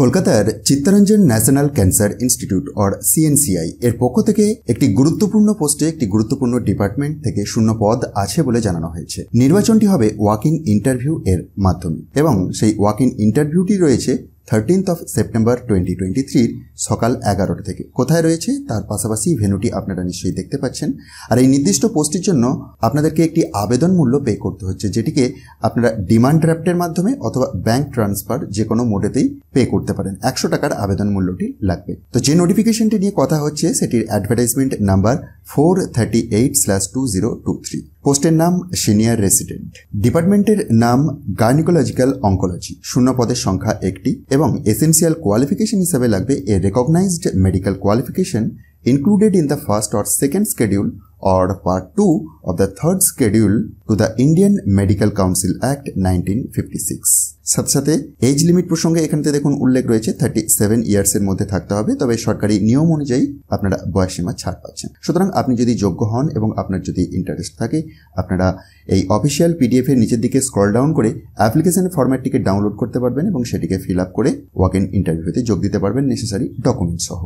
কলকাতার Chittaranjan national cancer institute or CNCI এর পক্ষ থেকে একটি গুরুত্বপূর্ণ পোস্টে একটি গুরুত্বপূর্ণ ডিপার্টমেন্ট থেকে শূন্য পদ আছে বলে জানানো হয়েছে নির্বাচনটি হবে ওয়াক ইন ইন্টারভিউ এর মাধ্যমে এবং সেই ওয়াক ইন ইন্টারভিউটি রয়েছে thirteenth of September twenty twenty থ্রির সকাল এগারোটা থেকে কোথায় রয়েছে তার পাশাপাশি ভেনুটি আপনারা নিশ্চয়ই দেখতে পাচ্ছেন আর এই নির্দিষ্ট পোস্টের জন্য আপনাদেরকে একটি আবেদন মূল্য পে করতে হচ্ছে যেটিকে আপনারা ডিমান্ড ড্রাফটের মাধ্যমে অথবা ব্যাঙ্ক ট্রান্সফার যে কোনো মোডেতেই পে করতে পারেন একশো টাকার আবেদন মূল্যটি লাগবে তো যে নোটিফিকেশনটি নিয়ে কথা হচ্ছে সেটির advertisement number four thirty eight slash two zero two three পোস্টের নাম সিনিয়র রেসিডেন্ট ডিপার্টমেন্টের নাম গাইনিকোলজিক্যাল অঙ্কোলজি শূন্য পদের সংখ্যা একটি এবং এসেন্সিয়াল কোয়ালিফিকেশন হিসাবে লাগবে a recognised medical qualification included in the first or second schedule to Part the third the to the Indian Medical Council Act nineteen fifty six সাথে সাথে এজ লিমিট প্রসঙ্গে এখানতে দেখুন উল্লেখ রয়েছে থার্টি সেভেন ইয়ার্সের মধ্যে থাকতে হবে তবে সরকারি নিয়ম অনুযায়ী আপনারা বয়স সীমা ছাড় পাচ্ছেন সুতরাং আপনি যদি যোগ্য হন এবং আপনার যদি ইন্টারেস্ট থাকে আপনারা এই অফিসিয়াল পিডিএফের নিচের দিকে স্ক্রল ডাউন করে অ্যাপ্লিকেশন ফরম্যাটটিকে ডাউনলোড করতে পারবেন এবং সেটিকে ফিল আপ করে ওয়াক ইন ইন্টারভিউতে যোগ দিতে পারবেন নেসেসারি ডকুমেন্টস সহ